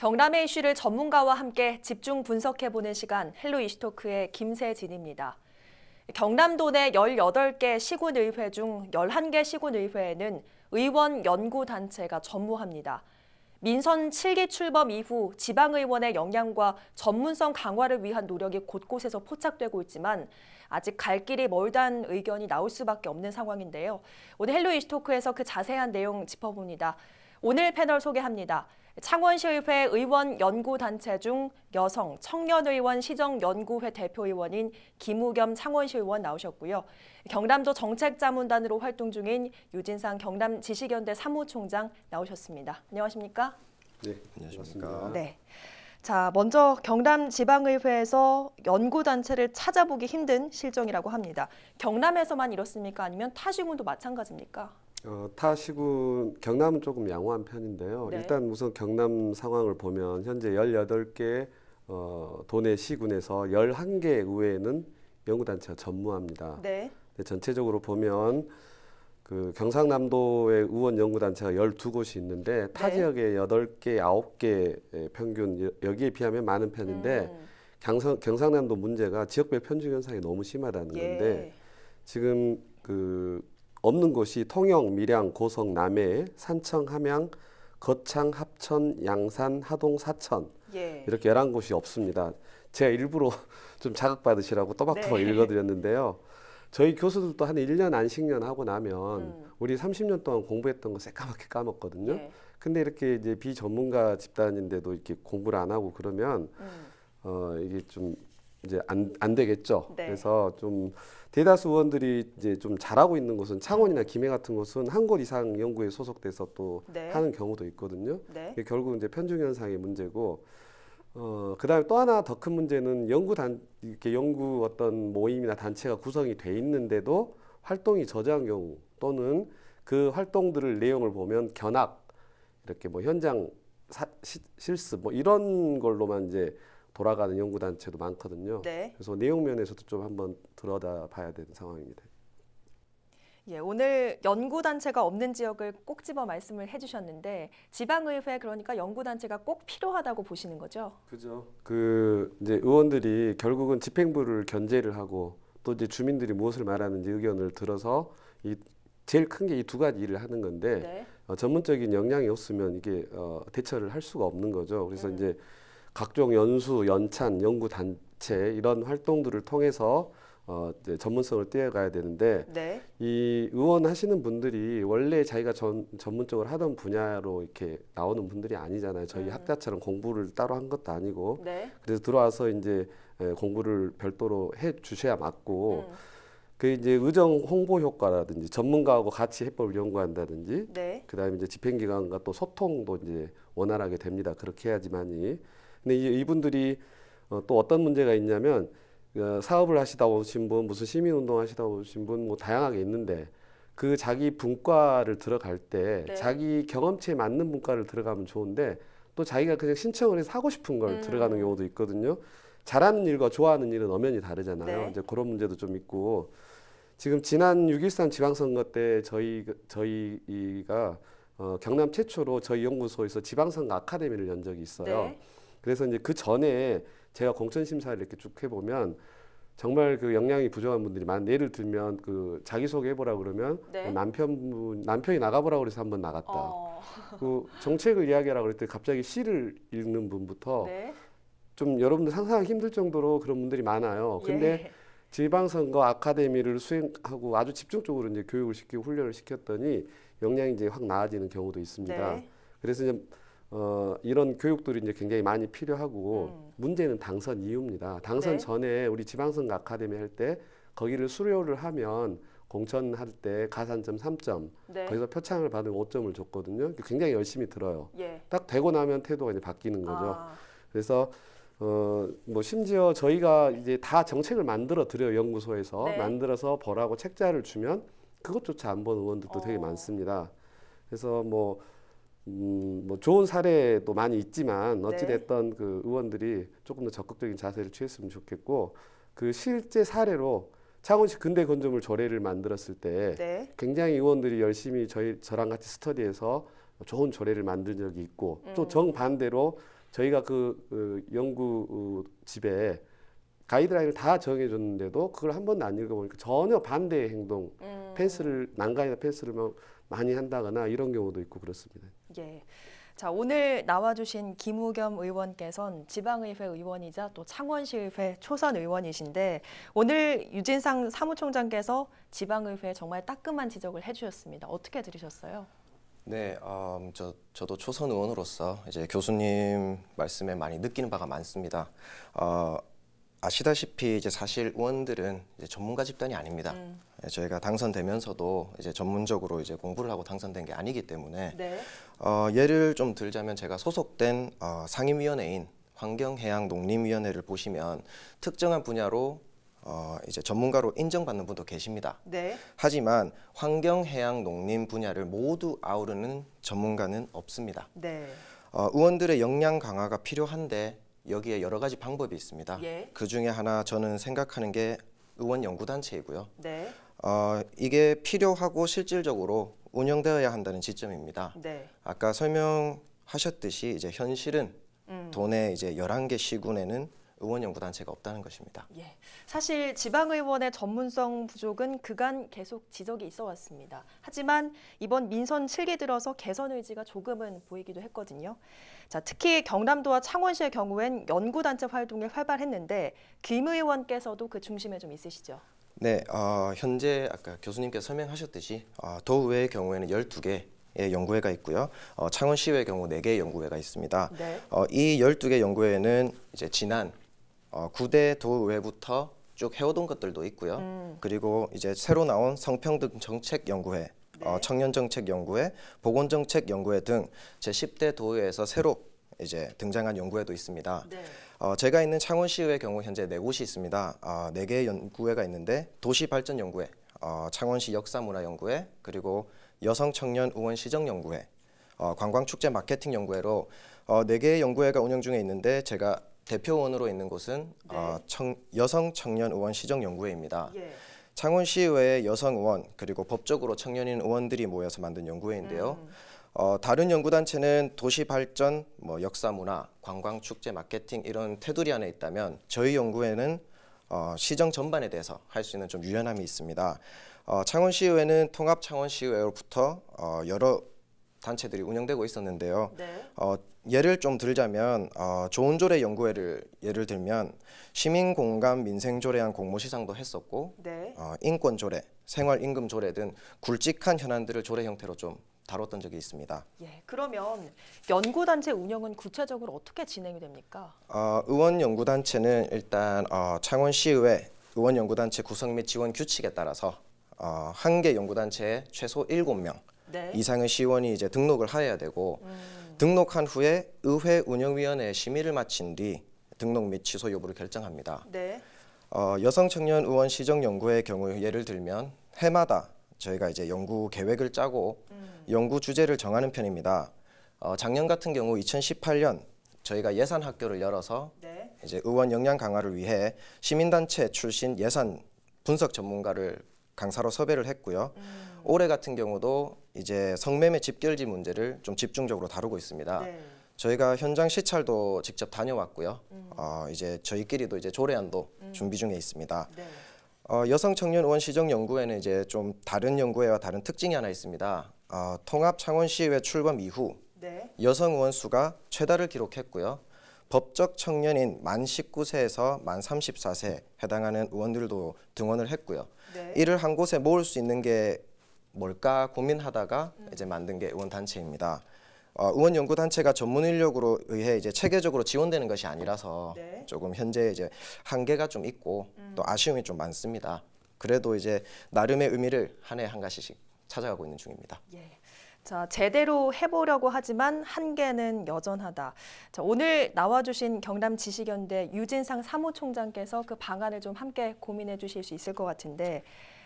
경남의 이슈를 전문가와 함께 집중 분석해보는 시간 헬로 이슈토크의 김세진입니다. 경남도 내 18개 시군의회 중 11개 시군의회에는 의원 연구단체가 전무합니다. 민선 7기 출범 이후 지방의원의 역량과 전문성 강화를 위한 노력이 곳곳에서 포착되고 있지만 아직 갈 길이 멀다는 의견이 나올 수밖에 없는 상황인데요. 오늘 헬로 이슈토크에서 그 자세한 내용 짚어봅니다. 오늘 패널 소개합니다. 창원시의회 의원 연구단체 중 여성 청년의원 시정연구회 대표의원인 김우겸 창원시의원 나오셨고요. 경남도 정책자문단으로 활동 중인 유진상 경남 지식연대 사무총장 나오셨습니다. 안녕하십니까? 네, 안녕하십니까? 네. 자, 먼저 경남지방의회에서 연구단체를 찾아보기 힘든 실정이라고 합니다. 경남에서만 이렇습니까? 아니면 타지군도 마찬가지입니까? 어, 타 시군 경남은 조금 양호한 편인데요. 네. 일단 우선 경남 상황을 보면 현재 18개 어, 도내 시군에서 11개 의회는 연구단체가 전무합니다. 네. 전체적으로 보면 그 경상남도의 의원 연구단체가 12곳이 있는데 네. 타 네. 지역에 8개, 9개 평균 여기에 비하면 많은 편인데 음. 경상, 경상남도 문제가 지역별 편중 현상이 너무 심하다는 예. 건데 지금 그 없는 곳이 통영, 밀양, 고성, 남해, 산청, 함양, 거창, 합천, 양산, 하동, 사천 예. 이렇게 열한 곳이 없습니다. 제가 일부러 좀 자극받으시라고 또박또박 네. 읽어드렸는데요. 저희 교수들도 한 1년 안식년 하고 나면 음. 우리 30년 동안 공부했던 거 새까맣게 까먹거든요. 예. 근데 이렇게 이제 비전문가 집단인데도 이렇게 공부를 안 하고 그러면 음. 어 이게 좀 이제 안, 안 되겠죠. 네. 그래서 좀 대다수 의원들이 이제 좀 잘하고 있는 곳은 창원이나 김해 같은 곳은 한 곳 이상 연구에 소속돼서 또 네. 하는 경우도 있거든요. 네. 결국 이제 편중 현상의 문제고 어 그다음에 또 하나 더 큰 문제는 연구 단 이렇게 연구 어떤 모임이나 단체가 구성이 돼 있는데도 활동이 저조한 경우 또는 그 활동들을 내용을 보면 견학 이렇게 뭐 현장 사, 시, 실습 뭐 이런 걸로만 이제 돌아가는 연구단체도 많거든요. 네. 그래서 내용 면에서도 좀 한번 들여다봐야 되는 상황입니다. 예, 오늘 연구단체가 없는 지역을 꼭 집어 말씀을 해주셨는데 지방의회 그러니까 연구단체가 꼭 필요하다고 보시는 거죠? 그죠. 그 이제 의원들이 결국은 집행부를 견제를 하고 또 이제 주민들이 무엇을 말하는지 의견을 들어서 이 제일 큰 게 이 두 가지 일을 하는 건데 네. 어, 전문적인 역량이 없으면 이게 어, 대처를 할 수가 없는 거죠. 그래서 음. 이제 각종 연수, 연찬, 연구 단체 이런 활동들을 통해서 어, 이제 전문성을 띄어가야 되는데 네. 이 의원 하시는 분들이 원래 자기가 전, 전문적으로 하던 분야로 이렇게 나오는 분들이 아니잖아요. 저희 음. 학자처럼 공부를 따로 한 것도 아니고 네. 그래서 들어와서 이제 예, 공부를 별도로 해 주셔야 맞고 음. 그 이제 의정 홍보 효과라든지 전문가하고 같이 해법을 연구한다든지 네. 그다음에 이제 집행기관과 또 소통도 이제 원활하게 됩니다. 그렇게 해야지만이 근데 이분들이 어, 또 어떤 문제가 있냐면 어, 사업을 하시다 오신 분, 무슨 시민운동 하시다 오신 분, 뭐 다양하게 있는데 그 자기 분과를 들어갈 때 네. 자기 경험치에 맞는 분과를 들어가면 좋은데 또 자기가 그냥 신청을 해서 하고 싶은 걸 음. 들어가는 경우도 있거든요. 잘하는 일과 좋아하는 일은 엄연히 다르잖아요. 네. 이제 그런 문제도 좀 있고 지금 지난 6.13 지방선거 때 저희 저희가 어, 경남 최초로 저희 연구소에서 지방선거 아카데미를 연 적이 있어요. 네. 그래서 이제 그 전에 제가 공천 심사를 이렇게 쭉 해보면 정말 그 역량이 부족한 분들이 많. 예를 들면 그 자기 소개해보라 그러면 네. 남편분 남편이 나가보라 그래서 한번 나갔다. 어. 그 정책을 이야기하라 그랬더니 갑자기 시를 읽는 분부터 네. 좀 여러분들 상상하기 힘들 정도로 그런 분들이 많아요. 예. 근데 예. 지방선거 아카데미를 수행하고 아주 집중적으로 이제 교육을 시키고 훈련을 시켰더니 역량이 이제 확 나아지는 경우도 있습니다. 네. 그래서 이제 어, 이런 교육들이 이제 굉장히 많이 필요하고 음. 문제는 당선 이유입니다 당선 네. 전에 우리 지방선거 아카데미 할 때 거기를 수료를 하면 공천할 때 가산점 3점, 네. 거기서 표창을 받으면 5점을 줬거든요. 굉장히 열심히 들어요. 예. 딱 되고 나면 태도가 이제 바뀌는 거죠. 아. 그래서 어, 뭐 심지어 저희가 이제 다 정책을 만들어 드려요 연구소에서 네. 만들어서 벌라고 책자를 주면 그것조차 안본 의원들도 어. 되게 많습니다. 그래서 뭐 음, 뭐 좋은 사례도 많이 있지만 어찌됐던 네. 그 의원들이 조금 더 적극적인 자세를 취했으면 좋겠고 그 실제 사례로 창원시 근대 건조물 조례를 만들었을 때 네. 굉장히 의원들이 열심히 저희 저랑 같이 스터디해서 좋은 조례를 만든 적이 있고 음. 또 정반대로 저희가 그, 그 연구 어, 집에 가이드라인을 다 정해줬는데도 그걸 한 번도 안 읽어보니까 전혀 반대의 행동, 음. 펜스를 난간이나 펜스를 막 많이 한다거나 이런 경우도 있고 그렇습니다. 예. 자, 오늘 나와주신 김우겸 의원께선 지방의회 의원이자 또 창원시의회 초선 의원이신데 오늘 유진상 사무총장께서 지방의회 정말 따끔한 지적을 해주셨습니다. 어떻게 들으셨어요? 네, 음, 저, 저도 초선 의원으로서 이제 교수님 말씀에 많이 느끼는 바가 많습니다. 어, 아시다시피 이제 사실 의원들은 이제 전문가 집단이 아닙니다. 음. 예, 저희가 당선되면서도 이제 전문적으로 이제 공부를 하고 당선된 게 아니기 때문에 네. 어, 예를 좀 들자면 제가 소속된 어, 상임위원회인 환경해양농림위원회를 보시면 특정한 분야로 어, 이제 전문가로 인정받는 분도 계십니다. 네. 하지만 환경, 해양, 농림 분야를 모두 아우르는 전문가는 없습니다. 네. 어, 의원들의 역량 강화가 필요한데 여기에 여러 가지 방법이 있습니다. 예. 그 중에 하나 저는 생각하는 게 의원 연구단체이고요. 네. 어, 이게 필요하고 실질적으로 운영되어야 한다는 지점입니다. 네. 아까 설명하셨듯이 이제 현실은 음. 도내 이제 1 1개 시군에는 의원 연구 단체가 없다는 것입니다. 예, 사실 지방의원의 전문성 부족은 그간 계속 지적이 있어 왔습니다. 하지만 이번 민선 7기 들어서 개선 의지가 조금은 보이기도 했거든요. 자, 특히 경남도와 창원시의 경우엔 연구 단체 활동이 활발했는데 김 의원께서도 그 중심에 좀 있으시죠? 네, 어, 현재 아까 교수님께서 설명하셨듯이 어, 도의회의 경우에는 12개 의 연구회가 있고요. 어, 창원시의 경우 4개의 연구회가 있습니다. 네. 어, 이 12개 연구회는 이제 지난 어, 구대 도의회부터쭉 해오던 것들도 있고요. 음. 그리고 이제 새로 나온 성평등 정책 연구회, 어, 네. 어, 청년 정책 연구회, 보건 정책 연구회 등 제 10대 도의회에서 새로 이제 등장한 연구회도 있습니다. 네. 어, 제가 있는 창원시의 경우 현재 네 곳이 있습니다. 어, 네 개의 연구회가 있는데 도시발전연구회, 어, 창원시 역사문화연구회, 그리고 여성청년의원시정연구회, 어, 관광축제 마케팅연구회로 어, 네 개의 연구회가 운영 중에 있는데 제가 대표원으로 있는 곳은 네. 어, 청, 여성 청년 의원 시정 연구회입니다. 예. 창원시의회 여성 의원 그리고 법적으로 청년인 의원들이 모여서 만든 연구회인데요. 음. 어, 다른 연구단체는 도시 발전, 뭐 역사 문화, 관광 축제 마케팅 이런 테두리 안에 있다면 저희 연구회는 어, 시정 전반에 대해서 할 수 있는 좀 유연함이 있습니다. 어, 창원시의회는 통합 창원시의회로부터 어, 여러 단체들이 운영되고 있었는데요. 네. 어, 예를 좀 들자면 어, 조은조례 연구회를 예를 들면 시민 공감 민생 조례안 공모 시상도 했었고 네. 어, 인권 조례, 생활 임금 조례 등 굵직한 현안들을 조례 형태로 좀 다뤘던 적이 있습니다. 예, 그러면 연구단체 운영은 구체적으로 어떻게 진행이 됩니까? 어, 의원 연구단체는 일단 어, 창원시의회 의원 연구단체 구성 및 지원 규칙에 따라서 어, 한개 연구단체에 최소 일명 네. 이상의 시원이 이제 등록을 해야 되고 음. 등록한 후에 의회 운영위원회 에 심의를 마친 뒤 등록 및 취소 여부를 결정합니다. 네. 어, 여성 청년 의원 시정 연구의 경우 예를 들면 해마다 저희가 이제 연구 계획을 짜고 음. 연구 주제를 정하는 편입니다. 어, 작년 같은 경우 2018년 저희가 예산 학교를 열어서 네. 이제 의원 역량 강화를 위해 시민단체 출신 예산 분석 전문가를 강사로 섭외를 했고요. 음. 올해 같은 경우도 이제 성매매 집결지 문제를 좀 집중적으로 다루고 있습니다. 네. 저희가 현장 시찰도 직접 다녀왔고요. 음. 어, 이제 저희끼리도 이제 조례안도 음. 준비 중에 있습니다. 네. 어, 여성 청년 의원 시정 연구회는 이제 좀 다른 연구회와 다른 특징이 하나 있습니다. 어, 통합 창원시의회 출범 이후 네. 여성 의원 수가 최다를 기록했고요. 법적 청년인 만 19세에서 만 34세 해당하는 의원들도 등원을 했고요. 네. 이를 한 곳에 모을 수 있는 게 뭘까 고민하다가 이제 만든 게 의원단체입니다. 어, 의원 연구 단체가 전문 인력으로 의해 이제 체계적으로 지원되는 것이 아니라서 네. 조금 현재 이제 한계가 좀 있고 음. 또 아쉬움이 좀 많습니다. 그래도 이제 나름의 의미를 한 해 한 가지씩 찾아가고 있는 중입니다. 예. 자, 제대로 해보려고 하지만 한계는 여전하다. 자, 오늘 나와주신 경남 지식연대 유진상 사무총장께서 그 방안을 좀 함께 고민해 주실 수 있을 것 같은데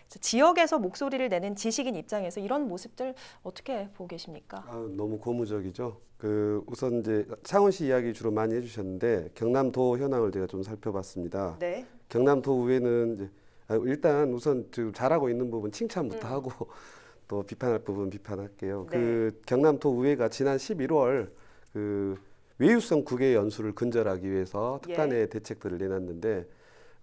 지역에서 목소리를 내는 지식인 입장에서 이런 모습들 어떻게 보고 계십니까? 아, 너무 고무적이죠. 그 우선 이제 창원 시 이야기 주로 많이 해주셨는데 경남도 현황을 제가 좀 살펴봤습니다. 네. 경남도 의회는 아, 일단 우선 잘하고 있는 부분 칭찬부터 음. 하고 또 비판할 부분 비판할게요. 그 네. 그 경남도 의회가 지난 11월 그 외유성 국외 연수를 근절하기 위해서 예. 특단의 예. 대책들을 내놨는데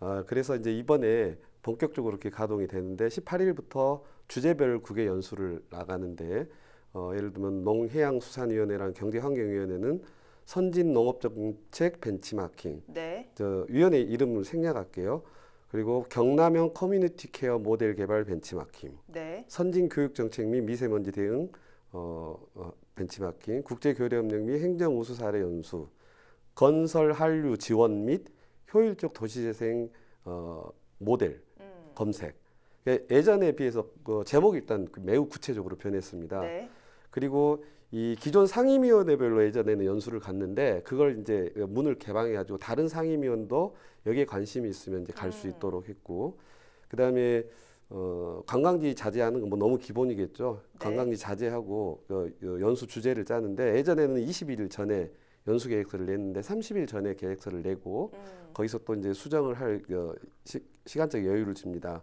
아, 그래서 이제 이번에 본격적으로 이렇게 가동이 되는데 18일부터 주제별 국외 연수를 나가는데 어, 예를 들면 농해양수산위원회랑 경제환경위원회는 선진 농업정책 벤치마킹 네. 저 위원회 이름을 생략할게요. 그리고 경남형 커뮤니티 케어 모델 개발 벤치마킹, 네. 선진 교육 정책 및 미세먼지 대응 어, 어, 벤치마킹, 국제 교류 협력 및 행정 우수 사례 연수, 건설 한류 지원 및 효율적 도시 재생 어, 모델 검색. 예, 예전에 비해서 그 제목이 일단 그 매우 구체적으로 변했습니다. 네. 그리고 이 기존 상임위원회별로 예전에는 연수를 갔는데 그걸 이제 문을 개방해 가지고 다른 상임위원도 여기에 관심이 있으면 이제 갈수 음. 있도록 했고 그다음에 어 관광지 자제하는 건 뭐 너무 기본이겠죠. 네. 관광지 자제하고 그, 그 연수 주제를 짜는데 예전에는 21일 전에 연수 계획서를 냈는데 30일 전에 계획서를 내고 음. 거기서 또 이제 수정을 할 어, 시, 간적 여유를 줍니다.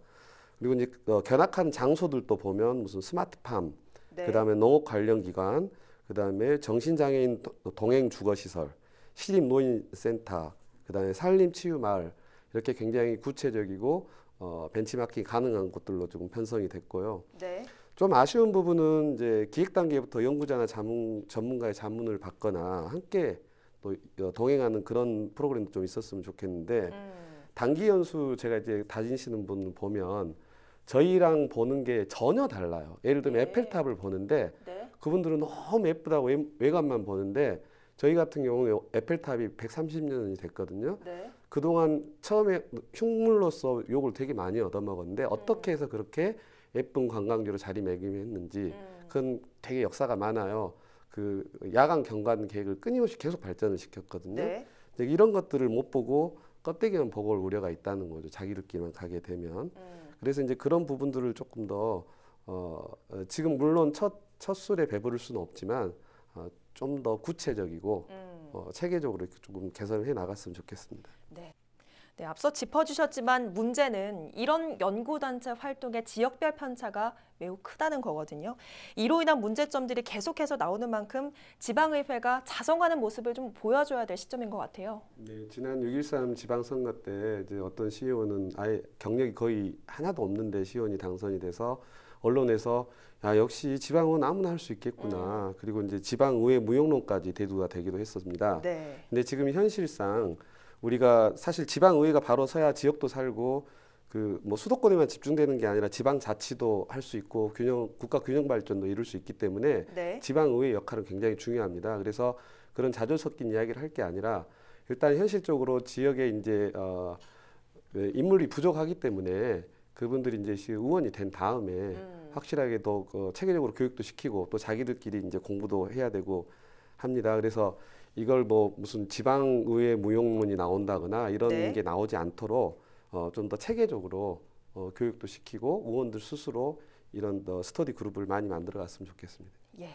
그리고 이제 어, 견학한 장소들도 보면 무슨 스마트팜, 네. 그다음에 농업 관련 기관, 그다음에 정신장애인 어, 동행 주거 시설, 시립 노인 센터, 그다음에 산림 치유 마을 이렇게 굉장히 구체적이고 어, 벤치마킹 가능한 곳들로 조금 편성이 됐고요. 네. 좀 아쉬운 부분은 이제 기획 단계부터 연구자나 자문, 전문가의 자문을 받거나 함께 또 어, 동행하는 그런 프로그램도 좀 있었으면 좋겠는데 음. 단기 연수 제가 이제 다니시는 분 보면 저희랑 보는 게 전혀 달라요. 예를 들면 네. 에펠탑을 보는데 네. 그분들은 너무 예쁘다고 외관만 보는데 저희 같은 경우는 에펠탑이 130년이 됐거든요. 네. 그동안 처음에 뭐 흉물로서 욕을 되게 많이 얻어먹었는데 어떻게 음. 해서 그렇게 예쁜 관광지로 자리매김했는지 음. 그건 되게 역사가 많아요. 그 야간 경관 계획을 끊임없이 계속 발전을 시켰거든요. 네. 이런 것들을 못 보고 껍데기만 보고 올 우려가 있다는 거죠. 자기들끼리만 가게 되면. 음. 그래서 이제 그런 부분들을 조금 더 어, 어 지금 물론 첫, 첫 술에 배부를 수는 없지만 어, 좀더 구체적이고 음. 어, 체계적으로 조금 개선을 해 나갔으면 좋겠습니다. 네. 네, 앞서 짚어주셨지만 문제는 이런 연구단체 활동의 지역별 편차가 매우 크다는 거거든요. 이로 인한 문제점들이 계속해서 나오는 만큼 지방의회가 자성하는 모습을 좀 보여줘야 될 시점인 것 같아요. 네, 지난 6.13 지방선거 때 이제 어떤 시의원은 아예 경력이 거의 하나도 없는데 시의원이 당선이 돼서 언론에서 야 역시 지방은 아무나 할 수 있겠구나. 음. 그리고 이제 지방의회 무용론까지 대두가 되기도 했었습니다. 네. 근데 지금 현실상 우리가 사실 지방의회가 바로 서야 지역도 살고 그 뭐 수도권에만 집중되는 게 아니라 지방 자치도 할 수 있고 균형 국가 균형 발전도 이룰 수 있기 때문에 네. 지방의회 역할은 굉장히 중요합니다. 그래서 그런 자조 섞인 이야기를 할 게 아니라 일단 현실적으로 지역에 이제 어 인물이 부족하기 때문에 그분들이 이제 의원이 된 다음에 음. 확실하게 더 어, 체계적으로 교육도 시키고 또 자기들끼리 이제 공부도 해야 되고 합니다. 그래서 이걸 뭐 무슨 지방의회 무용론이 나온다거나 이런 네. 게 나오지 않도록 어, 좀더 체계적으로 어, 교육도 시키고 의원들 스스로 이런 더 스터디 그룹을 많이 만들어갔으면 좋겠습니다. 예.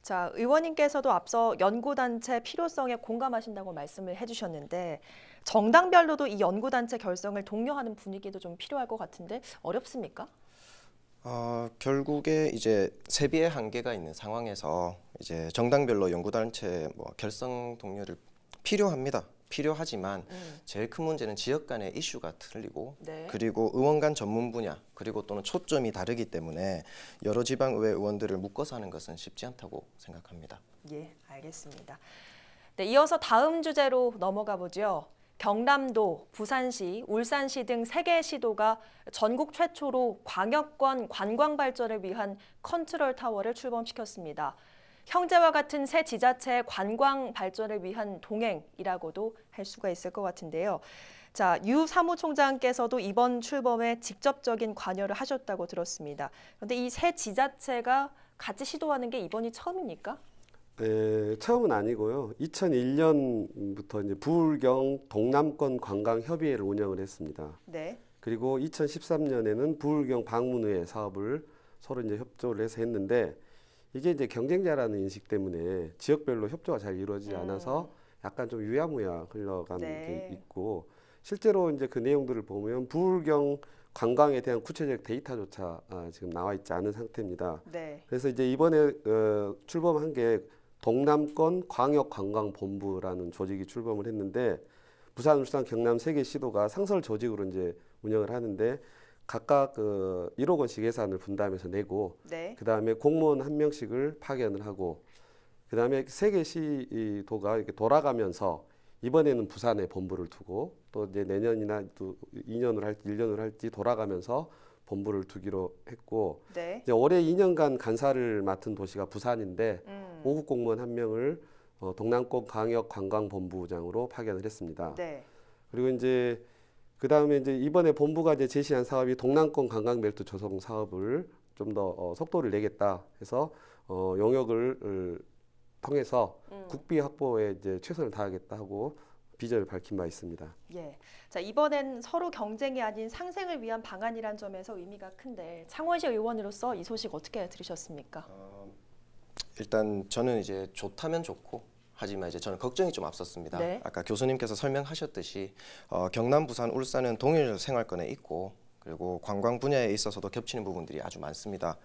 자, 의원님께서도 앞서 연구단체 필요성에 공감하신다고 말씀을 해주셨는데 정당별로도 이 연구단체 결성을 독려하는 분위기도 좀 필요할 것 같은데 어렵습니까? 어, 결국에 이제 세비의 한계가 있는 상황에서 이제 정당별로 연구단체 뭐 결성 동료를 필요합니다. 필요하지만 음. 제일 큰 문제는 지역 간의 이슈가 틀리고 네. 그리고 의원 간 전문 분야 그리고 또는 초점이 다르기 때문에 여러 지방의회 의원들을 묶어서 하는 것은 쉽지 않다고 생각합니다. 예, 알겠습니다. 네, 이어서 다음 주제로 넘어가 보죠. 경남도, 부산시, 울산시 등 세 개 시도가 전국 최초로 광역권 관광 발전을 위한 컨트롤 타워를 출범시켰습니다. 형제와 같은 새 지자체의 관광 발전을 위한 동행이라고도 할 수가 있을 것 같은데요. 자, 유 사무총장께서도 이번 출범에 직접적인 관여를 하셨다고 들었습니다. 그런데 이 새 지자체가 같이 시도하는 게 이번이 처음입니까? 에, 네, 처음은 아니고요. 2001년부터 이제 부울경 동남권 관광 협의회를 운영을 했습니다. 네. 그리고 2013년에는 부울경 방문회 사업을 서로 이제 협조를 해서 했는데 이게 이제 경쟁자라는 인식 때문에 지역별로 협조가 잘 이루어지지 음. 않아서 약간 좀 유야무야 흘러가는 네. 게 있고 실제로 이제 그 내용들을 보면 부울경 관광에 대한 구체적 데이터조차 아, 지금 나와 있지 않은 상태입니다. 네. 그래서 이제 이번에 어, 출범한 게 동남권 광역관광본부라는 조직이 출범을 했는데 부산, 울산, 경남 세개 시도가 상설 조직으로 이제 운영을 하는데 각각 그 1억 원씩 예산을 분담해서 내고 네. 그다음에 공무원 한 명씩을 파견을 하고 그다음에 세계 시도가 이렇게 돌아가면서 이번에는 부산에 본부를 두고 또 이제 내년이나 또 2년을 할지 1년을 할지 돌아가면서 본부를 두기로 했고 네. 이제 올해 2년간 간사를 맡은 도시가 부산인데 음. 5급 공무원 한 명을 어, 동남권 광역 관광본부장으로 파견을 했습니다. 네. 그리고 이제 그 다음에 이제 이번에 본부가 이제 제시한 사업이 동남권 관광벨트 조성 사업을 좀더 어, 속도를 내겠다 해서 어, 용역을 통해서 음. 국비 확보에 이제 최선을 다하겠다 하고 비전을 밝힌 바 있습니다. 예. 자, 이번엔 서로 경쟁이 아닌 상생을 위한 방안이란 점에서 의미가 큰데 창원시 의원으로서 이 소식 어떻게 들으셨습니까? 어, 일단 저는 이제 좋다면 좋고 하지만 이제 저는 걱정이 좀 앞섰습니다. 네. 아까 교수님께서 설명하셨듯이 어, 경남, 부산, 울산은 동일 생활권에 있고 그리고 관광 분야에 있어서도 겹치는 부분들이 아주 많습니다.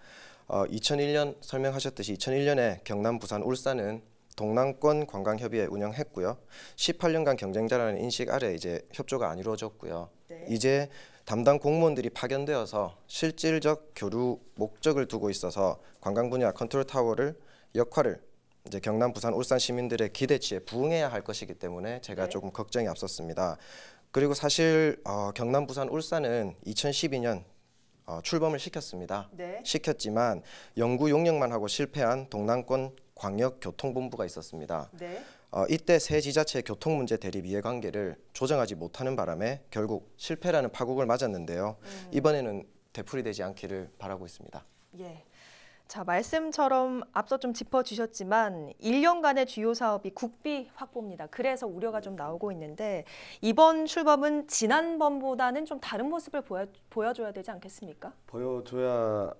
어, 2001년 설명하셨듯이 2001년에 경남, 부산, 울산은 동남권 관광협의회 운영했고요. 18년간 경쟁자라는 인식 아래 이제 협조가 안 이루어졌고요. 네. 이제 담당 공무원들이 파견되어서 실질적 교류 목적을 두고 있어서 관광 분야 컨트롤 타워를 역할을 이제 경남, 부산, 울산 시민들의 기대치에 부응해야 할 것이기 때문에 제가 네. 조금 걱정이 앞섰습니다. 그리고 사실 어, 경남, 부산, 울산은 2012년 어, 출범을 시켰습니다. 네. 시켰지만 연구 용역만 하고 실패한 동남권 광역교통본부가 있었습니다. 네. 어, 이때 새 지자체 교통 문제 대립 이해관계를 조정하지 못하는 바람에 결국 실패라는 파국을 맞았는데요. 음. 이번에는 되풀이되지 않기를 바라고 있습니다. 예. 자, 말씀처럼 앞서 좀 짚어주셨지만 1년간의 주요 사업이 국비 확보입니다. 그래서 우려가 좀 나오고 있는데 이번 출범은 지난번보다는 좀 다른 모습을 보여, 보여줘야 되지 않겠습니까? 보여줘야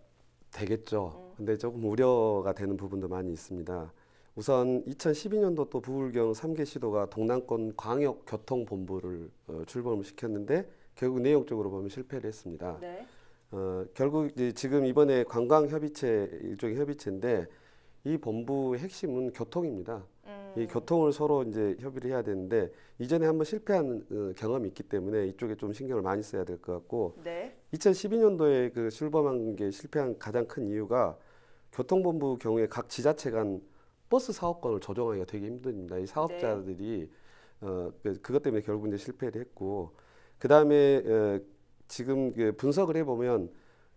되겠죠. 음. 근데 조금 우려가 되는 부분도 많이 있습니다. 우선 2012년도 또 부울경 3개 시도가 동남권 광역교통본부를 어, 출범을 시켰는데 결국 내용적으로 보면 실패를 했습니다. 네. 어, 결국 이제 지금 이번에 관광협의체 일종의 협의체인데 이 본부의 핵심은 교통입니다. 음. 이 교통을 서로 이제 협의를 해야 되는데 이전에 한번 실패한 어, 경험이 있기 때문에 이쪽에 좀 신경을 많이 써야 될 것 같고 네. 2012년도에 그 출범한 게 실패한 가장 큰 이유가 교통본부 경우에 각 지자체 간 버스 사업권을 조정하기가 되게 힘듭니다. 이 사업자들이 네. 어, 그, 그것 그 때문에 결국 이제 실패를 했고 그 다음에 어, 지금 그 분석을 해보면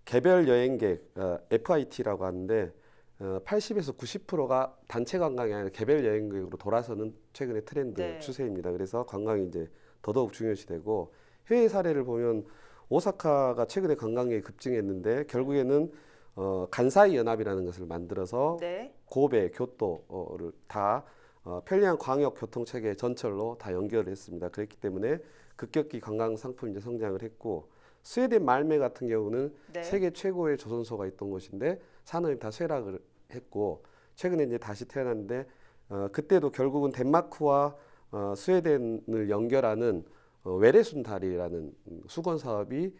개별 여행객 어, FIT라고 하는데 어, 80에서 90%가 단체 관광이 아니라 개별 여행객으로 돌아서는 최근의 트렌드 네. 추세입니다. 그래서 관광이 이제 더더욱 중요시되고 해외 사례를 보면 오사카가 최근에 관광객이 급증했는데 결국에는 어, 간사이 연합이라는 것을 만들어서 네. 고베, 교토를 다 어, 편리한 광역 교통 체계 전철로 다 연결을 했습니다. 그렇기 때문에 급격히 관광 상품 이제 성장을 했고 스웨덴 말매 같은 경우는 네. 세계 최고의 조선소가 있던 곳인데 산업이 다 쇠락을 했고 최근에 이제 다시 태어났는데 어, 그때도 결국은 덴마크와 어, 스웨덴을 연결하는 어, 외래순 다리라는 수건 사업이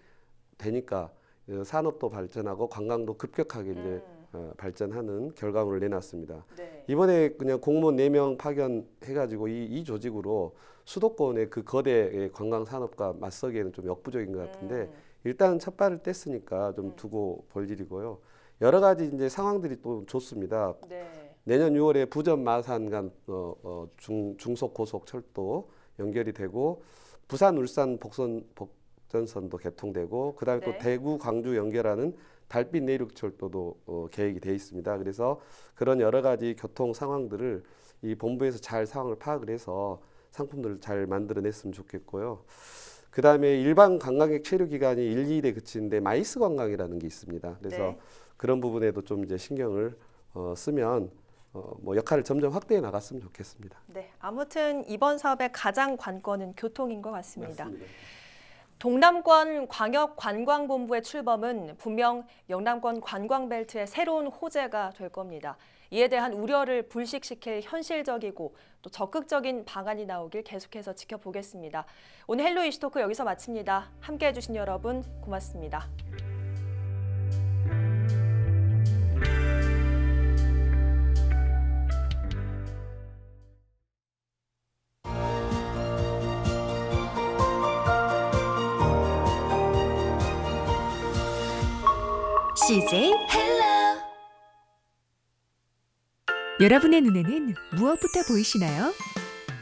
되니까 어, 산업도 발전하고 관광도 급격하게 이제 음. 어, 발전하는 결과물을 내놨습니다. 네. 이번에 그냥 공무원 네명 파견해가지고 이, 이 조직으로 수도권의 그 거대 관광 산업과 맞서기에는 좀 역부족인 것 같은데 음. 일단 첫 발을 뗐으니까 좀 음. 두고 볼 일이고요. 여러 가지 이제 상황들이 또 좋습니다. 네. 내년 6월에 부전 마산간 어, 어, 중 중속 고속 철도 연결이 되고 부산 울산 복선 복전선도 개통되고 그다음에 네. 또 대구 광주 연결하는 달빛 내륙 철도도 어, 계획이 돼 있습니다. 그래서 그런 여러 가지 교통 상황들을 이 본부에서 잘 상황을 파악을 해서 상품들을 잘 만들어냈으면 좋겠고요. 그 다음에 일반 관광객 체류 기간이 1, 2일에 그치는데 마이스 관광이라는 게 있습니다. 그래서 네. 그런 부분에도 좀 이제 신경을 어, 쓰면 어, 뭐 역할을 점점 확대해 나갔으면 좋겠습니다. 네, 아무튼 이번 사업의 가장 관건은 교통인 것 같습니다. 맞습니다. 동남권 광역 관광본부의 출범은 분명 영남권 관광벨트의 새로운 호재가 될 겁니다. 이에 대한 우려를 불식시킬 현실적이고 또 적극적인 방안이 나오길 계속해서 지켜보겠습니다. 오늘 헬로 이슈토크 여기서 마칩니다. 함께해 주신 여러분 고맙습니다. DJ 헬로 여러분의 눈에는 무엇부터 보이시나요?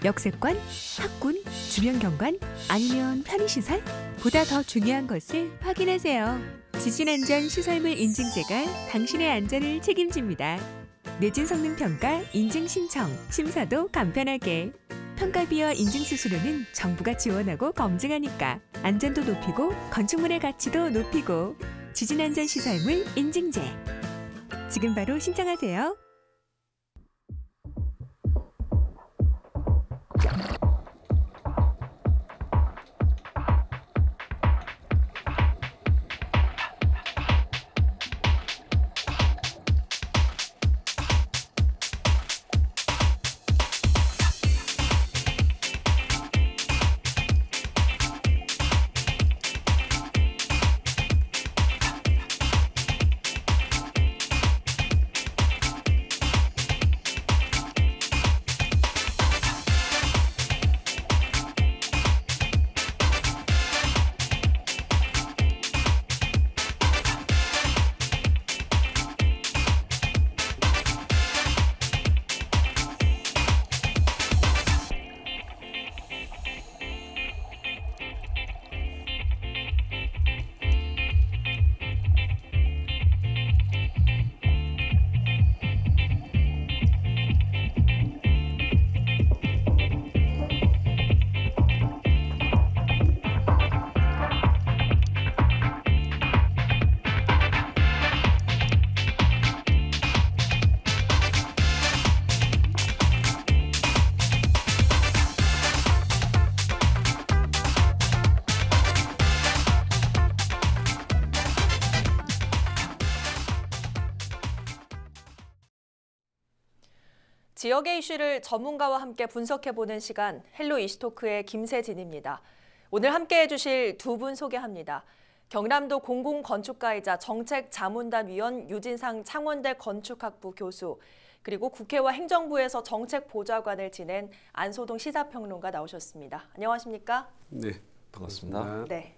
역세권, 학군, 주변 경관, 아니면 편의시설? 보다 더 중요한 것을 확인하세요. 지진안전시설물 인증제가 당신의 안전을 책임집니다. 내진 성능 평가, 인증 신청, 심사도 간편하게. 평가비와 인증수수료는 정부가 지원하고 검증하니까 안전도 높이고 건축물의 가치도 높이고 지진안전시설물 인증제. 지금 바로 신청하세요. 여러 이슈를 전문가와 함께 분석해보는 시간 헬로 이슈토크의 김세진입니다. 오늘 함께해 주실 두 분 소개합니다. 경남도 공공건축가이자 정책자문단 위원 유진상 창원대 건축학부 교수 그리고 국회와 행정부에서 정책보좌관을 지낸 안소동 시사평론가 나오셨습니다. 안녕하십니까? 네, 반갑습니다. 네.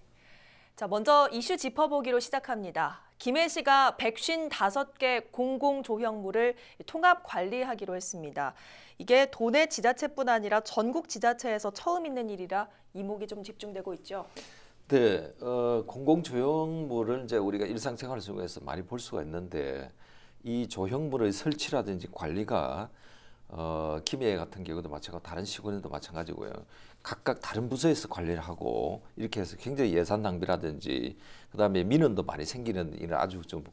자, 먼저 이슈 짚어보기로 시작합니다. 김해시가 155개 공공조형물을 통합 관리하기로 했습니다. 이게 도내 지자체뿐 아니라 전국 지자체에서 처음 있는 일이라 이목이 좀 집중되고 있죠. 네, 어, 공공조형물을 이제 우리가 일상생활 속에서 많이 볼 수가 있는데 이 조형물의 설치라든지 관리가 어, 김해 같은 경우도 마찬가지고 다른 시군에도 마찬가지고요. 각각 다른 부서에서 관리를 하고 이렇게 해서 굉장히 예산 낭비라든지 그다음에 민원도 많이 생기는 이런 아주 좀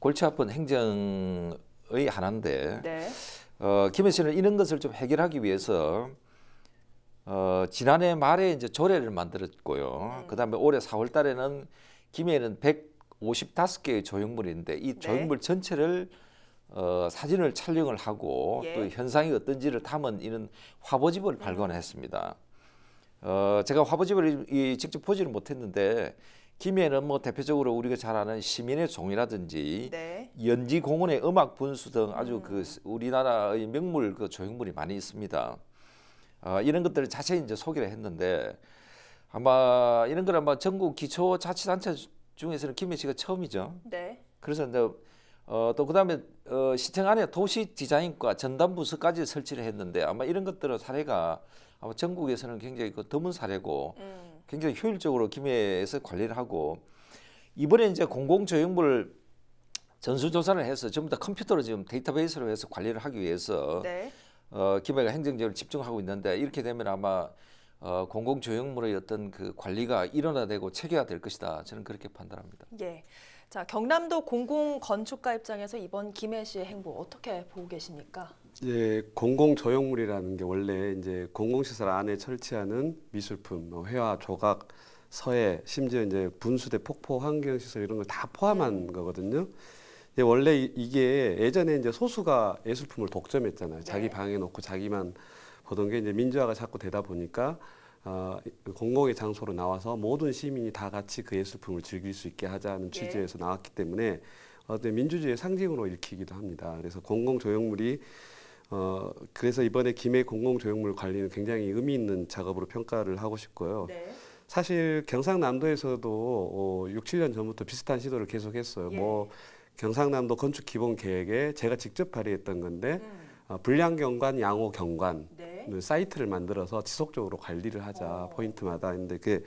골치 아픈 행정의 하나인데 네. 어, 김혜 씨는 이런 것을 좀 해결하기 위해서 어, 지난해 말에 이제 조례를 만들었고요. 음. 그다음에 올해 4월 달에는 김해는 155개의 조형물인데 이 네. 조형물 네. 전체를 어, 사진을 촬영을 하고 예. 또 현상이 어떤지를 담은 이런 화보집을 음. 발견했습니다 어, 제가 화보집을 이, 직접 보지는 못했는데 김해는 뭐 대표적으로 우리가 잘 아는 시민의 종이라든지 네. 연지공원의 음악 분수 등 아주 그 음. 그 우리나라의 명물 그 조형물이 많이 있습니다. 어, 이런 것들을 자세히 이제 소개를 했는데 아마 이런 걸 아마 전국 기초자치단체 중에서는 김해 시가 처음이죠. 네. 그래서 이제 어, 또 그다음에 어, 시청 안에 도시 디자인과 전담부서까지 설치를 했는데 아마 이런 것들은 사례가 아마 전국에서는 굉장히 그 드문 사례고 음. 굉장히 효율적으로 김해에서 관리를 하고 이번에 이제 공공조형물 전수조사를 해서 전부 다 컴퓨터로 지금 데이터베이스로 해서 관리를 하기 위해서 네. 어, 김해가 행정적으로 집중하고 있는데 이렇게 되면 아마 어, 공공조형물의 어떤 그 관리가 일원화되고 체계화될 것이다. 저는 그렇게 판단합니다. 예. 자, 경남도 공공건축가 입장에서 이번 김해 시의 행보 어떻게 보고 계십니까? 예, 공공 조형물이라는 게 원래 이제 공공시설 안에 철치하는 미술품, 뭐 회화, 조각, 서해, 심지어 이제 분수대, 폭포, 환경시설 이런 걸 다 포함한 음. 거거든요. 예, 원래 이게 예전에 이제 소수가 예술품을 독점했잖아요. 자기 네. 방에 놓고 자기만 보던 게 이제 민주화가 자꾸 되다 보니까 어, 공공의 장소로 나와서 모든 시민이 다 같이 그 예술품을 즐길 수 있게 하자는 네. 취지에서 네. 나왔기 때문에 어떤 민주주의의 상징으로 읽히기도 합니다. 그래서 공공 조형물이 어, 그래서 이번에 김해 공공 조형물 관리는 굉장히 의미 있는 작업으로 평가를 하고 싶고요. 네. 사실 경상남도에서도 어, 6, 7년 전부터 비슷한 시도를 계속했어요. 예. 뭐 경상남도 건축 기본 계획에 제가 직접 발의했던 건데 음. 어, 불량경관, 양호경관, 네. 네. 사이트를 만들어서 지속적으로 관리를 하자 어. 포인트마다 근데 그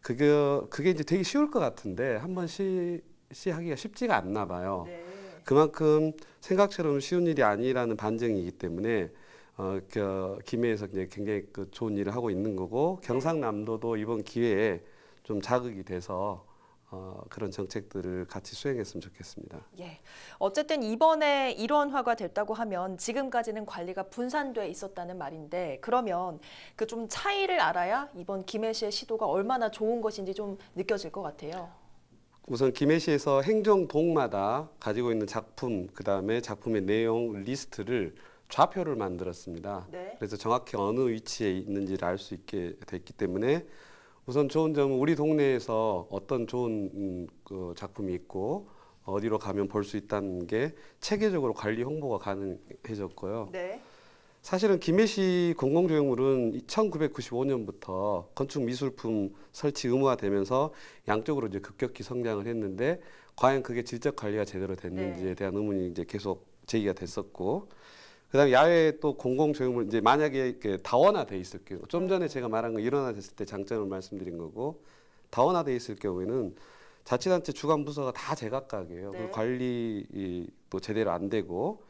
그게 그게 이제 되게 쉬울 것 같은데 한 번 시 시하기가 쉽지가 않나 봐요. 네. 그만큼 생각처럼 쉬운 일이 아니라는 반증이기 때문에 어, 그 김해에서 굉장히 그 좋은 일을 하고 있는 거고 네. 경상남도도 이번 기회에 좀 자극이 돼서 어, 그런 정책들을 같이 수행했으면 좋겠습니다. 예, 어쨌든 이번에 일원화가 됐다고 하면 지금까지는 관리가 분산돼 있었다는 말인데 그러면 그 좀 차이를 알아야 이번 김해시의 시도가 얼마나 좋은 것인지 좀 느껴질 것 같아요. 우선 김해시에서 행정동마다 가지고 있는 작품, 그 다음에 작품의 내용 리스트를 좌표를 만들었습니다. 네. 그래서 정확히 어느 위치에 있는지를 알 수 있게 됐기 때문에 우선 좋은 점은 우리 동네에서 어떤 좋은 음, 그 작품이 있고 어디로 가면 볼 수 있다는 게 체계적으로 관리 홍보가 가능해졌고요. 네. 사실은 김해시 공공조형물은 1995년부터 건축미술품 설치 의무화되면서 양쪽으로 이제 급격히 성장을 했는데 과연 그게 질적 관리가 제대로 됐는지에 네. 대한 의문이 이제 계속 제기가 됐었고 그다음에 야외 또 공공 조형물 이제 만약에 이렇게 다원화돼 있을 경우 좀 전에 제가 말한 거 일원화됐을 때 장점을 말씀드린 거고 다원화돼 있을 경우에는 자치단체 주관 부서가 다 제각각이에요. 네. 그 관리도 뭐 제대로 안 되고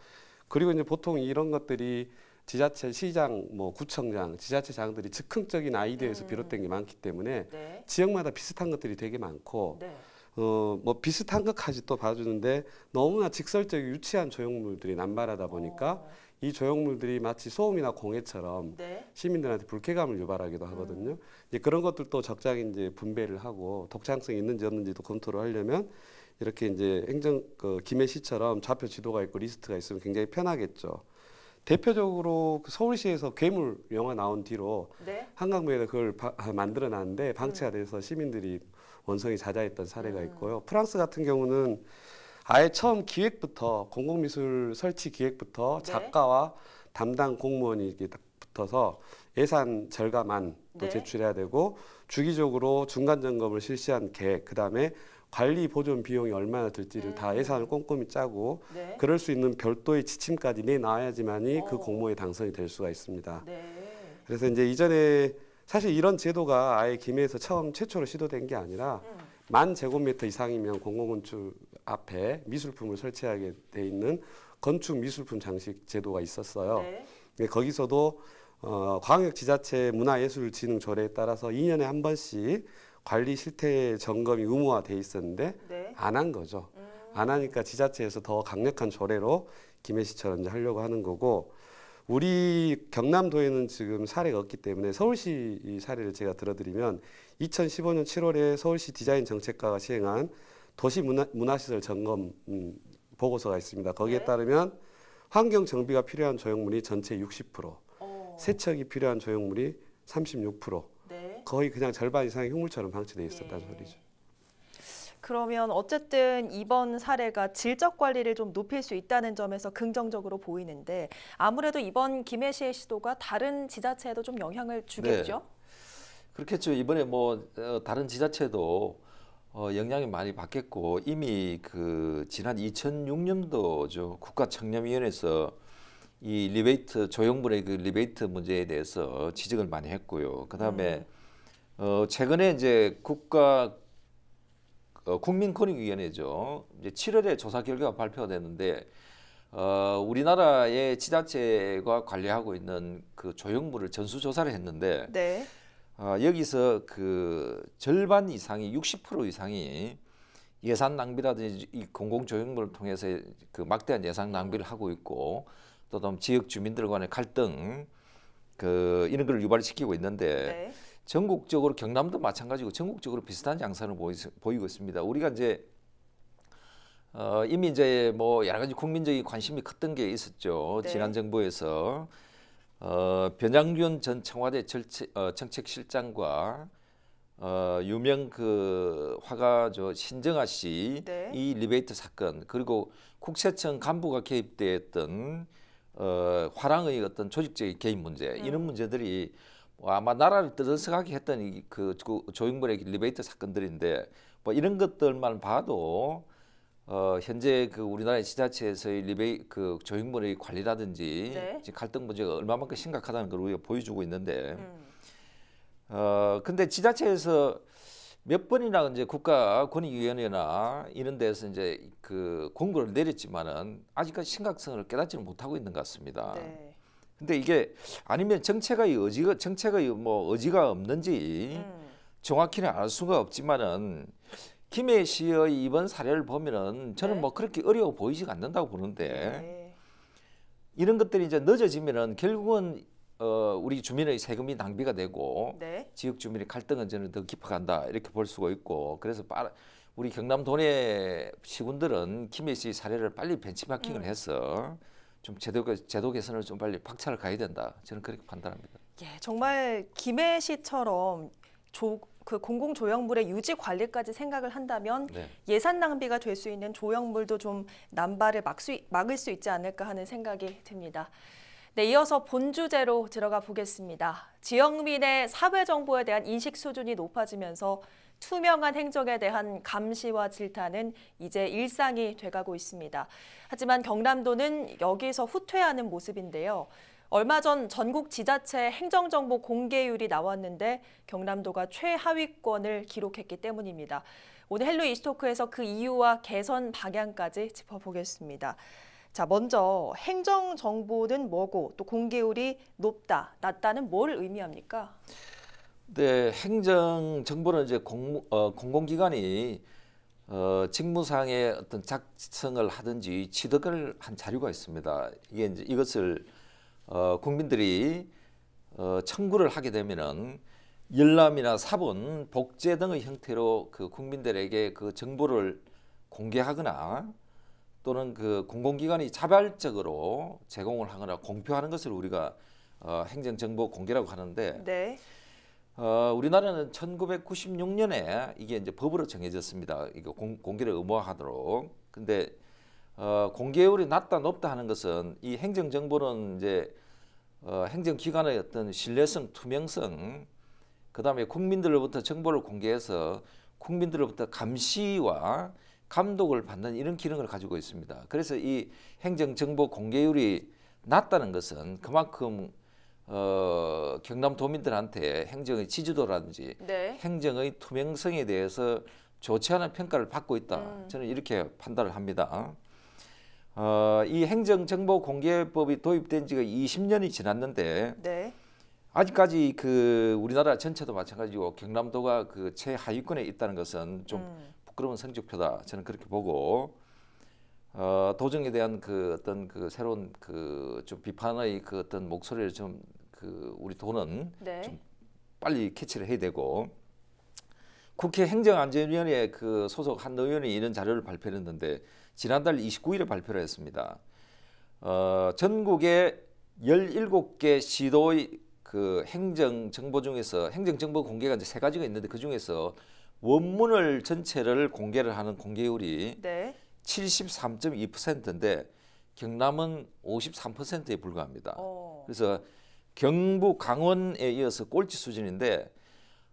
그리고 이제 보통 이런 것들이 지자체 시장 뭐 구청장 지자체장들이 즉흥적인 아이디어에서 음. 비롯된 게 많기 때문에 네. 지역마다 비슷한 것들이 되게 많고. 네. 어, 뭐 비슷한 것까지 또 봐주는데 너무나 직설적이 유치한 조형물들이 남발하다 보니까 어. 이 조형물들이 마치 소음이나 공해처럼 네. 시민들한테 불쾌감을 유발하기도 음. 하거든요. 음. 이제 그런 것들도 적당히 이제 분배를 하고 독창성이 있는지 없는지도 검토를 하려면 이렇게 이제 행정 그 김해시처럼 좌표 지도가 있고 리스트가 있으면 굉장히 편하겠죠. 대표적으로 그 서울시에서 괴물 영화 나온 뒤로 네? 한강변에 서 그걸 바, 아, 만들어 놨는데 방치가 음. 돼서 시민들이 원성이 잦아있던 사례가 음. 있고요. 프랑스 같은 경우는 아예 처음 기획부터 공공미술 설치 기획부터 네. 작가와 담당 공무원이 붙어서 예산 절감안또 네. 제출해야 되고 주기적으로 중간 점검을 실시한 계획 그다음에 관리 보존 비용이 얼마나 들지를 음. 다 예산을 꼼꼼히 짜고 네. 그럴 수 있는 별도의 지침까지 내놔야지만이 그 오. 그 공모에 당선이 될 수가 있습니다. 네. 그래서 이제 이전에 사실 이런 제도가 아예 김해에서 처음 최초로 시도된 게 아니라 음. 만 제곱미터 이상이면 공공건축 앞에 미술품을 설치하게 돼 있는 건축 미술품 장식 제도가 있었어요. 네. 거기서도 어, 광역 지자체 문화예술진흥 조례에 따라서 2년에 한 번씩 관리 실태 점검이 의무화돼 있었는데 네. 안한 거죠. 음. 안 하니까 지자체에서 더 강력한 조례로 김해시처럼 이제 하려고 하는 거고 우리 경남도에는 지금 사례가 없기 때문에 서울시 사례를 제가 들어드리면 2015년 7월에 서울시 디자인 정책과가 시행한 도시 문화, 문화시설 점검 음, 보고서가 있습니다. 거기에 네. 따르면 환경 정비가 필요한 조형물이 전체 60%, 어. 세척이 필요한 조형물이 36%, 네. 거의 그냥 절반 이상의 흉물처럼 방치되어 있었다는 네. 소리죠. 그러면 어쨌든 이번 사례가 질적 관리를 좀 높일 수 있다는 점에서 긍정적으로 보이는데 아무래도 이번 김해시의 시도가 다른 지자체에도 좀 영향을 주겠죠? 네. 그렇겠죠. 이번에 뭐 어, 다른 지자체도 어, 영향이 많이 받겠고 이미 그 지난 2006년도죠 국가청렴위원회에서 이 리베이트 조형물의 그 리베이트 문제에 대해서 지적을 많이 했고요. 그다음에 음. 어, 최근에 이제 국가 어, 국민권익위원회죠. 이제 7월에 조사 결과가 발표가 됐는데 어, 우리나라의 지자체가 관리하고 있는 그 조형물을 전수 조사를 했는데 네. 어, 여기서 그 절반 이상이 60% 이상이 예산 낭비라든지 이 공공 조형물을 통해서 그 막대한 예산 낭비를 하고 있고 또다음 지역 주민들 간의 갈등 그 이런 걸 유발시키고 있는데 네. 전국적으로 경남도 마찬가지고 전국적으로 비슷한 양상을 보이고 있습니다. 우리가 이제 어, 이미 이제 뭐 여러 가지 국민적인 관심이 컸던 게 있었죠. 네. 지난 정부에서 어, 변장균전 청와대 절체, 어, 정책실장과 어, 유명 그 화가 저 신정아 씨이 네. 리베이트 사건 그리고 국세청 간부가 개입되었던 어, 화랑의 어떤 조직적인 개입 문제 음. 이런 문제들이 뭐 아마 나라를 떠들썩하게 했던 그조영물의 리베이트 사건들인데 뭐 이런 것들만 봐도 어, 현재 그 우리나라의 지자체에서의 리베이 그 조형물의 관리라든지 네. 지금 갈등 문제가 얼마만큼 심각하다는 걸 우리가 보여주고 있는데 음. 어 근데 지자체에서 몇 번이나 이제 국가 권익위원회나 이런 데서 이제 그 공고를 내렸지만은 아직까지 심각성을 깨닫지는 못하고 있는 것 같습니다. 네. 근데 이게 아니면 정체가 이 어지가 정체가 뭐 어지가 없는지 음. 정확히는 알 수가 없지만은 김해 씨의 이번 사례를 보면은 저는 네. 뭐 그렇게 어려워 보이지가 않는다고 보는데 네. 이런 것들이 이제 늦어지면은 결국은 어, 우리 주민의 세금이 낭비가 되고 네. 지역 주민의 갈등은 저는 더 깊어간다 이렇게 볼 수가 있고 그래서 빠르, 우리 경남 도내 시군들은 김해 씨 사례를 빨리 벤치마킹을 음. 해서 좀 제도, 제도 개선을 좀 빨리 박차를 가야 된다. 저는 그렇게 판단합니다. 예, 정말 김해 시처럼 조, 그 공공조형물의 유지 관리까지 생각을 한다면 네. 예산 낭비가 될 수 있는 조형물도 좀 남발을 막 수, 막을 수 있지 않을까 하는 생각이 듭니다. 네, 이어서 본 주제로 들어가 보겠습니다. 지역민의 사회 정보에 대한 인식 수준이 높아지면서 투명한 행정에 대한 감시와 질타는 이제 일상이 돼가고 있습니다. 하지만 경남도는 여기서 후퇴하는 모습인데요. 얼마 전 전국 지자체 행정정보 공개율이 나왔는데 경남도가 최하위권을 기록했기 때문입니다. 오늘 헬로 이스토크에서 그 이유와 개선 방향까지 짚어보겠습니다. 자, 먼저 행정정보는 뭐고 또 공개율이 높다, 낮다는 뭘 의미합니까? 근데 네, 행정 정보는 이제 공, 어, 공공기관이 어, 직무상의 어떤 작성을 하든지 취득을 한 자료가 있습니다. 이게 이제 이것을 어, 국민들이 어, 청구를 하게 되면은 열람이나 사본, 복제 등의 형태로 그 국민들에게 그 정보를 공개하거나 또는 그 공공기관이 자발적으로 제공을 하거나 공표하는 것을 우리가 어, 행정정보 공개라고 하는데 네. 어, 우리나라는 1996년에 이게 이제 법으로 정해졌습니다. 이거 공, 공 개를 의무화하도록. 근데 어, 공개율이 낮다 높다 하는 것은 이 행정정보는 이제 어, 행정기관의 어떤 신뢰성, 투명성, 그 다음에 국민들로부터 정보를 공개해서 국민들로부터 감시와 감독을 받는 이런 기능을 가지고 있습니다. 그래서 이 행정정보 공개율이 낮다는 것은 그만큼 어, 경남 도민들한테 행정의 지지도라든지 네. 행정의 투명성에 대해서 좋지 않은 평가를 받고 있다. 음. 저는 이렇게 판단을 합니다. 어, 이 행정정보공개법이 도입된 지가 20년이 지났는데 네. 아직까지 그 우리나라 전체도 마찬가지고 경남도가 그 최하위권에 있다는 것은 좀 음. 부끄러운 성적표다. 저는 그렇게 보고 어, 도정에 대한 그 어떤 그 새로운 그 좀 비판의 그 어떤 목소리를 좀그 우리 돈은 네. 좀 빨리 캐치를 해야 되고 국회 행정안전위원회 그 소속 한 의원이 이런 자료를 발표했는데 지난달 29일에 발표를 했습니다. 어, 전국의 17개 시도의 그 행정 정보 중에서 행정 정보 공개가 이제 세 가지가 있는데 그 중에서 원문을 전체를 공개를 하는 공개율이 네. 73.2%인데 경남은 53%에 불과합니다. 오. 어. 그래서 경북 강원에 이어서 꼴찌 수준인데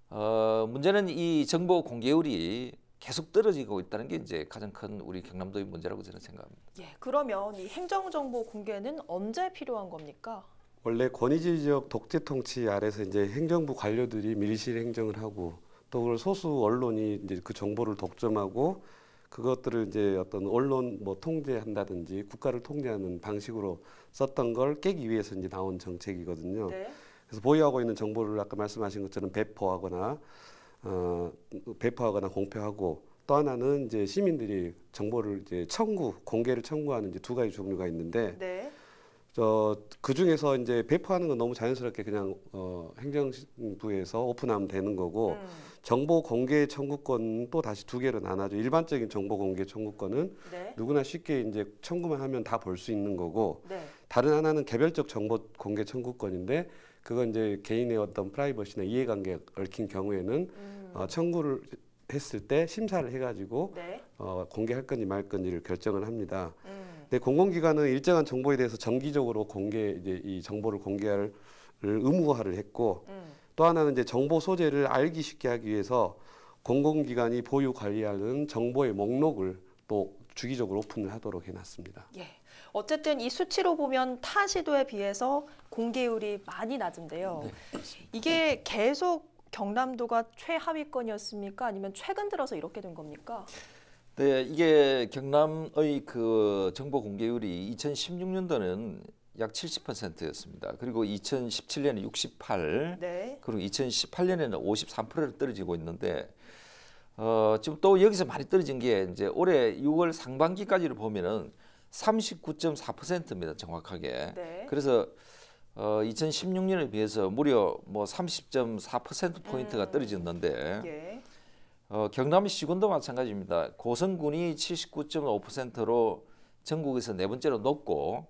어, 문제는 이 정보 공개율이 계속 떨어지고 있다는 게 이제 가장 큰 우리 경남도의 문제라고 저는 생각합니다. 예, 그러면 이 행정정보 공개는 언제 필요한 겁니까? 원래 권위주 지역 독재 통치 아래서 이제 행정부 관료들이 밀실 행정을 하고 또 소수 언론이 이제 그 정보를 독점하고 그것들을 이제 어떤 언론 뭐 통제한다든지 국가를 통제하는 방식으로 썼던 걸 깨기 위해서 이제 나온 정책이거든요. 네. 그래서 보유하고 있는 정보를 아까 말씀하신 것처럼 배포하거나 어, 배포하거나 공표하고 또 하나는 이제 시민들이 정보를 이제 청구, 공개를 청구하는 이제 두 가지 종류가 있는데 네. 저그 중에서 이제 배포하는 건 너무 자연스럽게 그냥 어, 행정부에서 오픈하면 되는 거고 음. 정보 공개 청구권 또 다시 두 개로 나눠져 일반적인 정보 공개 청구권은 네. 누구나 쉽게 이제 청구만 하면 다 볼 수 있는 거고 네. 다른 하나는 개별적 정보 공개 청구권인데 그건 이제 개인의 어떤 프라이버시나 이해관계 얽힌 경우에는 음. 어, 청구를 했을 때 심사를 해가지고 네. 어, 공개할 건지 말 건지를 결정을 합니다. 음. 근데 네, 공공기관은 일정한 정보에 대해서 정기적으로 공개 이제 이 정보를 공개할 의무화를 했고 음. 또 하나는 이제 정보 소재를 알기 쉽게 하기 위해서 공공기관이 보유 관리하는 정보의 목록을 또 주기적으로 오픈을 하도록 해놨습니다. 예. 어쨌든 이 수치로 보면 타 시도에 비해서 공개율이 많이 낮은데요. 네. 이게 계속 경남도가 최하위권이었습니까? 아니면 최근 들어서 이렇게 된 겁니까? 네, 이게 경남의 그 정보 공개율이 2016년도는 약 70%였습니다. 그리고 2017년에 68, 네. 그리고 2018년에는 53%로 떨어지고 있는데 어, 지금 또 여기서 많이 떨어진 게 이제 올해 6월 상반기까지를 보면은 39.4%입니다. 정확하게. 네. 그래서 어, 2016년에 비해서 무려 뭐 30.4% 포인트가 음. 떨어졌는데 예. 어, 경남 시군도 마찬가지입니다. 고성군이 79.5%로 전국에서 네 번째로 높고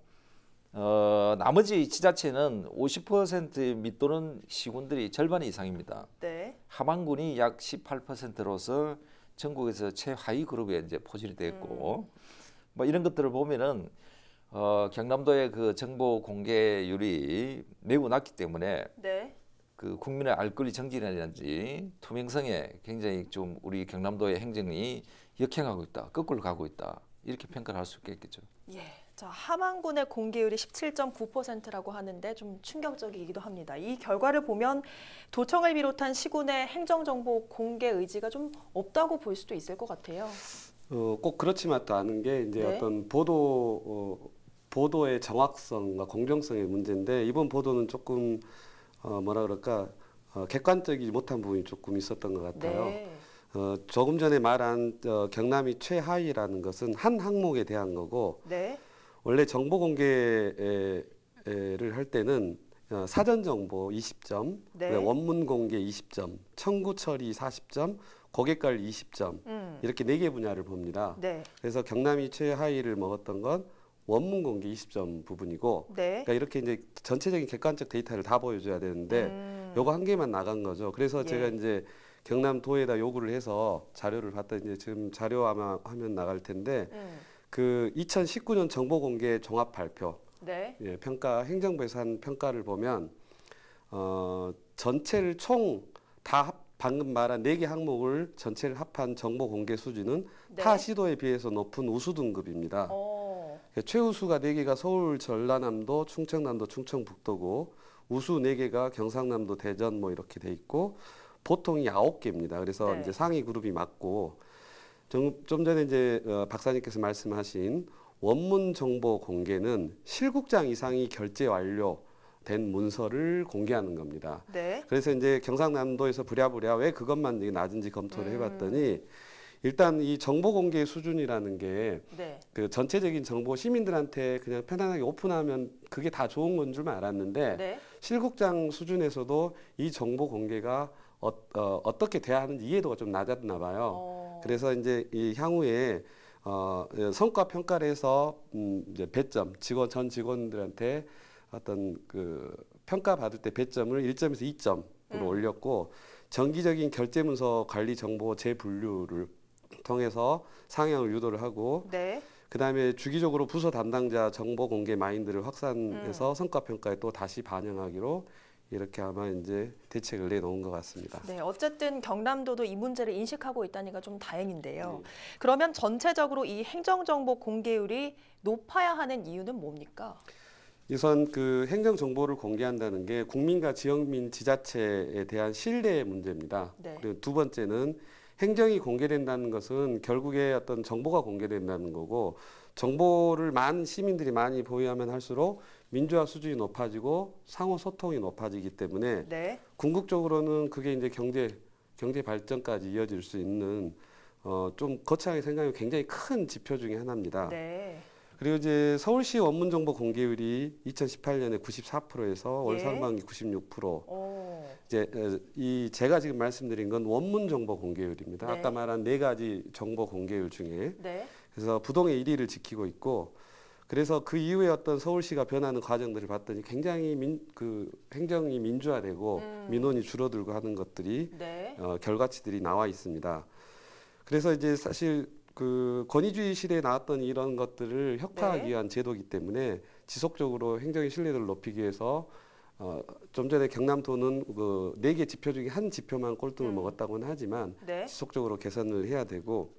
어, 나머지 지자체는 50% 밑도는 시군들이 절반 이상입니다. 네. 하만군이 약 18%로서 전국에서 최하위 그룹에 이제 포진이 됐고 음. 뭐 이런 것들을 보면은 어, 경남도의 그 정보 공개율이 매우 낮기 때문에 네. 그 국민의 알 권리 정진이라든지 투명성에 굉장히 좀 우리 경남도의 행정이 역행하고 있다. 거꾸로 가고 있다. 이렇게 평가를 할 수 있겠죠. 예. 자, 하만군의 공개율이 17.9%라고 하는데 좀 충격적이기도 합니다. 이 결과를 보면 도청을 비롯한 시군의 행정정보 공개 의지가 좀 없다고 볼 수도 있을 것 같아요. 어, 꼭 그렇지만다는 게 이제 네. 어떤 보도 어, 보도의 정확성과 공정성의 문제인데 이번 보도는 조금 어, 뭐라 그럴까 어, 객관적이지 못한 부분이 조금 있었던 것 같아요. 네. 어, 조금 전에 말한 어, 경남이 최하위라는 것은 한 항목에 대한 거고 네. 원래 정보 공개를 할 때는 어, 사전 정보 20점, 네. 원문 공개 20점, 청구 처리 40점, 고객관리 20점 음. 이렇게 네 개 분야를 봅니다. 네. 그래서 경남이 최하위를 먹었던 건 원문 공개 20점 부분이고 네. 그러니까 이렇게 이제 전체적인 객관적 데이터를 다 보여줘야 되는데 음. 요거 한 개만 나간 거죠. 그래서 예. 제가 이제 경남도에다 요구를 해서 자료를 봤더니 이제 지금 자료 아마 화면 나갈 텐데 음. 그 2019년 정보 공개 종합 발표 네. 예, 평가 행정부에서 한 평가를 보면 어, 전체를 총 다 방금 말한 네 개 항목을 전체를 합한 정보 공개 수준은 네. 타 시도에 비해서 높은 우수 등급입니다. 오. 어. 그 최우수가 4개가 서울, 전라남도, 충청남도, 충청북도고 우수 4개가 경상남도, 대전 뭐 이렇게 돼 있고 보통이 9개입니다. 그래서 네. 이제 상위 그룹이 맞고 좀, 좀 전에 이제 어, 박사님께서 말씀하신 원문 정보 공개는 실국장 이상이 결제 완료 된 문서를 공개하는 겁니다. 네. 그래서 이제 경상남도에서 부랴부랴 왜 그것만 낮은지 검토를 음. 해봤더니 일단 이 정보 공개 수준이라는 게그 네. 그 전체적인 정보 시민들한테 그냥 편안하게 오픈하면 그게 다 좋은 건 줄만 알았는데 네. 실국장 수준에서도 이 정보 공개가 어, 어, 떻게 돼야 하는지 이해도가 좀 낮았나 봐요. 어. 그래서 이제 이 향후에 어, 성과 평가를 해서 음, 이제 배점 직원 전 직원들한테 어떤 그 평가 받을 때 배점을 1점에서 2점으로 음. 올렸고 정기적인 결제문서 관리 정보 재분류를 통해서 상향을 유도를 하고 네. 그다음에 주기적으로 부서 담당자 정보 공개 마인드를 확산해서 음. 성과 평가에 또 다시 반영하기로 이렇게 아마 이제 대책을 내놓은 것 같습니다. 네, 어쨌든 경남도도 이 문제를 인식하고 있다니까 좀 다행인데요. 네. 그러면 전체적으로 이 행정정보 공개율이 높아야 하는 이유는 뭡니까? 우선 그 행정 정보를 공개한다는 게 국민과 지역민 지자체에 대한 신뢰의 문제입니다. 네. 그리고 두 번째는 행정이 공개된다는 것은 결국에 어떤 정보가 공개된다는 거고 정보를 많은 시민들이 많이 보유하면 할수록 민주화 수준이 높아지고 상호 소통이 높아지기 때문에 네. 궁극적으로는 그게 이제 경제 경제 발전까지 이어질 수 있는 어, 좀 거창하게 생각하면 굉장히 큰 지표 중의 하나입니다. 네. 그리고 이제 서울시 원문 정보 공개율이 2018년에 94%에서 올 예. 상반기 96%. 오. 이제 어, 이 제가 지금 말씀드린 건 원문 정보 공개율입니다. 네. 아까 말한 네 가지 정보 공개율 중에 네. 그래서 부동의 1위를 지키고 있고 그래서 그 이후에 어떤 서울시가 변하는 과정들을 봤더니 굉장히 민, 그 행정이 민주화되고 음. 민원이 줄어들고 하는 것들이 네. 어, 결과치들이 나와 있습니다. 그래서 이제 사실 그 권위주의 시대에 나왔던 이런 것들을 혁파하기 네. 위한 제도이기 때문에 지속적으로 행정의 신뢰를 높이기 위해서 어, 좀 전에 경남도는 그네 개 지표 중에 한 지표만 꼴등을 음. 먹었다고는 하지만 네. 지속적으로 개선을 해야 되고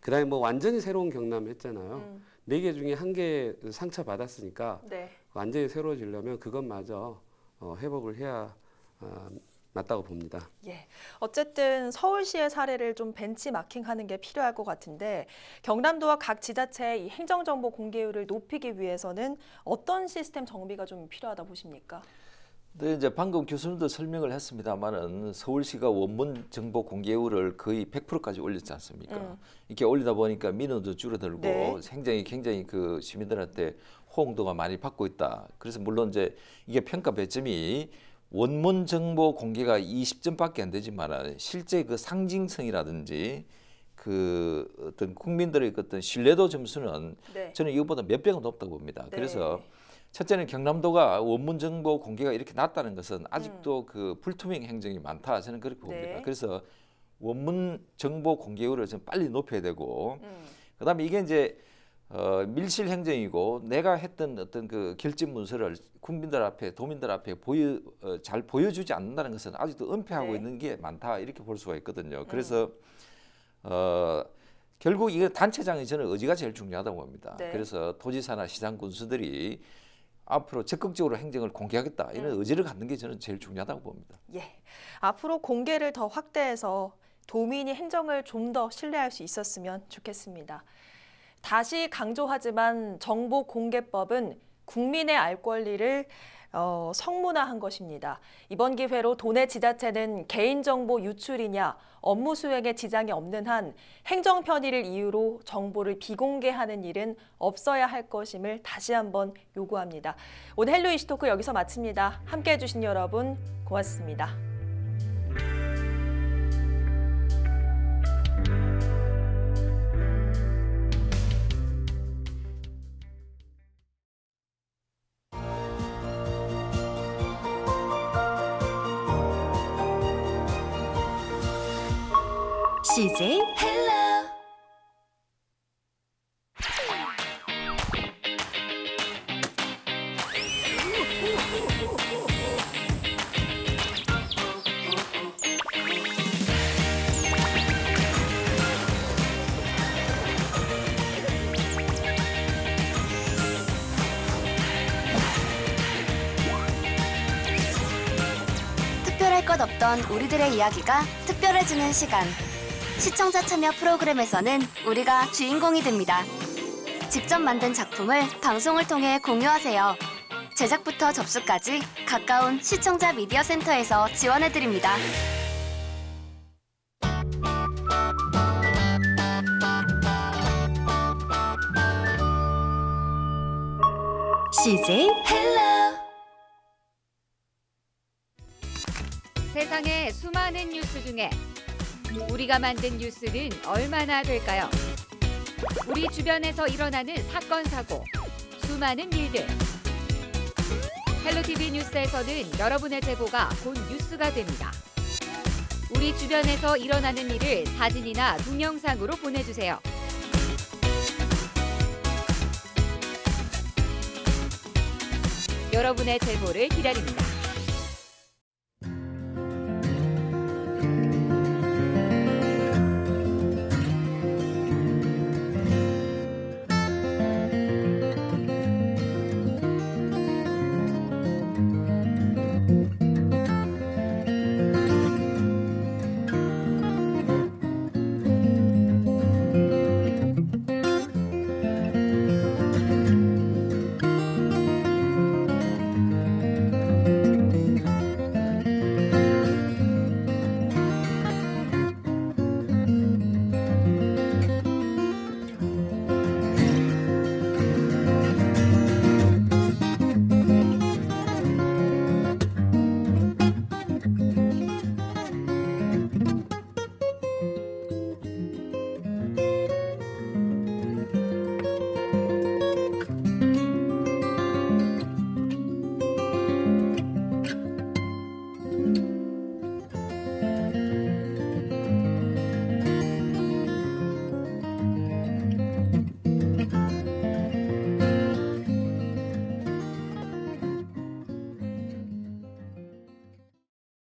그다음에 뭐 완전히 새로운 경남 했잖아요. 네개 음. 네 중에 한 개 상처 받았으니까 네. 완전히 새로워지려면 그것마저 어, 회복을 해야 어, 맞다고 봅니다. 예. 어쨌든 서울시의 사례를 좀 벤치마킹하는 게 필요할 것 같은데 경남도와 각 지자체의 이 행정정보 공개율을 높이기 위해서는 어떤 시스템 정비가 좀 필요하다 보십니까? 네, 이제 방금 교수님도 설명을 했습니다만은 서울시가 원본 정보 공개율을 거의 100%까지 올렸지 않습니까? 음. 이렇게 올리다 보니까 민원도 줄어들고 네. 굉장히 굉장히 그 시민들한테 호응도가 많이 받고 있다. 그래서 물론 이제 이게 평가 배점이 원문 정보 공개가 20점밖에 안 되지만 실제 그 상징성이라든지 그 어떤 국민들의 그 어떤 신뢰도 점수는 네. 저는 이것보다 몇 배가 높다고 봅니다. 네. 그래서 첫째는 경남도가 원문 정보 공개가 이렇게 낮다는 것은 아직도 음. 그 불투명 행정이 많다 저는 그렇게 봅니다. 네. 그래서 원문 정보 공개율을 좀 빨리 높여야 되고 음. 그다음에 이게 이제 어, 밀실 행정이고 내가 했던 어떤 그 결집 문서를 국민들 앞에 도민들 앞에 보여 어, 잘 보여주지 않는다는 것은 아직도 은폐하고 네. 있는 게 많다 이렇게 볼 수가 있거든요. 음. 그래서 네. 어, 결국 이거 단체장이 저는 의지가 제일 중요하다고 봅니다. 네. 그래서 도지사나 시장 군수들이 앞으로 적극적으로 행정을 공개하겠다 이런 음. 의지를 갖는 게 저는 제일 중요하다고 봅니다. 예, 앞으로 공개를 더 확대해서 도민이 행정을 좀 더 신뢰할 수 있었으면 좋겠습니다. 다시 강조하지만 정보 공개법은 국민의 알 권리를 어, 성문화한 것입니다. 이번 기회로 도내 지자체는 개인정보 유출이냐 업무 수행에 지장이 없는 한 행정 편의를 이유로 정보를 비공개하는 일은 없어야 할 것임을 다시 한번 요구합니다. 오늘 헬로 이슈토크 여기서 마칩니다. 함께해 주신 여러분 고맙습니다. CJ 헬로 특별할 것 없던 우리들의 이야기가 특별해지는 시간 시청자 참여 프로그램에서는 우리가 주인공이 됩니다. 직접 만든 작품을 방송을 통해 공유하세요. 제작부터 접수까지 가까운 시청자 미디어 센터에서 지원해드립니다. CJ 헬로 세상의 수많은 뉴스 중에 우리가 만든 뉴스는 얼마나 될까요? 우리 주변에서 일어나는 사건 사고, 수많은 일들. 헬로티비 뉴스에서는 여러분의 제보가 곧 뉴스가 됩니다. 우리 주변에서 일어나는 일을 사진이나 동영상으로 보내주세요. 여러분의 제보를 기다립니다.